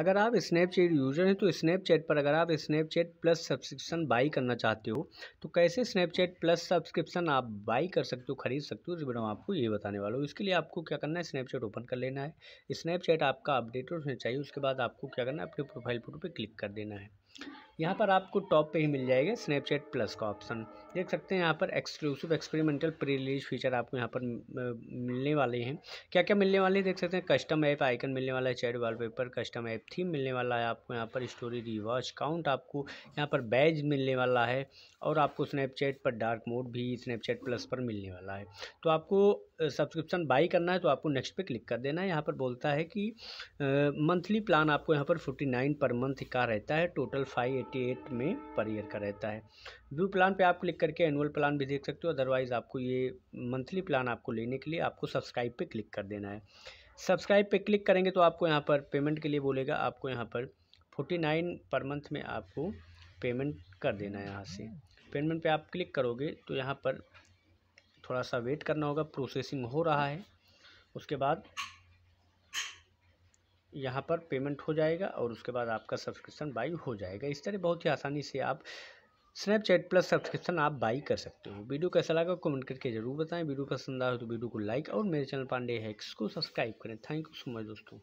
अगर आप Snapchat user हैं तो स्नैपचैट पर अगर आप स्नैपचैट प्लस सब्सक्रिप्शन बाई करना चाहते हो तो कैसे स्नैपचैट प्लस सब्सक्रिप्शन आप बाई कर सकते हो खरीद सकते हो इस वीडियो में आपको ये बताने वाला हूँ इसके लिए आपको क्या करना है स्नैपचैट ओपन कर लेना है स्नैपचैट आपका अपडेटेड होना चाहिए उसके बाद आपको क्या करना है अपने प्रोफाइल फोटो पर क्लिक कर देना है यहाँ पर आपको टॉप पे ही मिल जाएगा स्नैपचैट प्लस का ऑप्शन देख सकते हैं यहाँ पर exclusive experimental pre release feature आपको यहाँ पर मिलने वाले हैं क्या क्या मिलने वाले हैं देख सकते हैं कस्टम ऐप आइकन मिलने वाला है chat wallpaper custom app theme मिलने वाला है आपको यहाँ पर स्टोरी रिवॉच काउंट आपको यहाँ पर बैज मिलने वाला है और आपको स्नैपचैट पर डार्क मोड भी स्नैपचैट प्लस पर मिलने वाला है तो आपको सब्सक्रिप्शन बाई करना है तो आपको नेक्स्ट पे क्लिक कर देना है यहाँ पर बोलता है कि मंथली प्लान आपको यहाँ पर फोर्टी नाइन पर मंथ का रहता है टोटल फाइव एटी एट में पर ईयर का रहता है व्यू प्लान पे आप क्लिक करके एनुअल प्लान भी देख सकते हो अदरवाइज़ आपको ये मंथली प्लान आपको लेने के लिए आपको सब्सक्राइब पे क्लिक कर देना है सब्सक्राइब पे क्लिक करेंगे तो आपको यहाँ पर पेमेंट के लिए बोलेगा आपको यहाँ पर फोर्टी नाइन पर मंथ में आपको पेमेंट कर देना है यहाँ से पेमेंट पे आप क्लिक करोगे तो यहाँ पर थोड़ा सा वेट करना होगा प्रोसेसिंग हो रहा है उसके बाद यहाँ पर पेमेंट हो जाएगा और उसके बाद आपका सब्सक्रिप्शन बाई हो जाएगा इस तरह बहुत ही आसानी से आप स्नैपचैट प्लस सब्सक्रिप्शन आप बाई कर सकते हो वीडियो कैसा लगा कमेंट करके जरूर बताएं वीडियो पसंद आए तो वीडियो को लाइक और मेरे चैनल पांडे हैक्स को सब्सक्राइब करें थैंक यू सो मच दोस्तों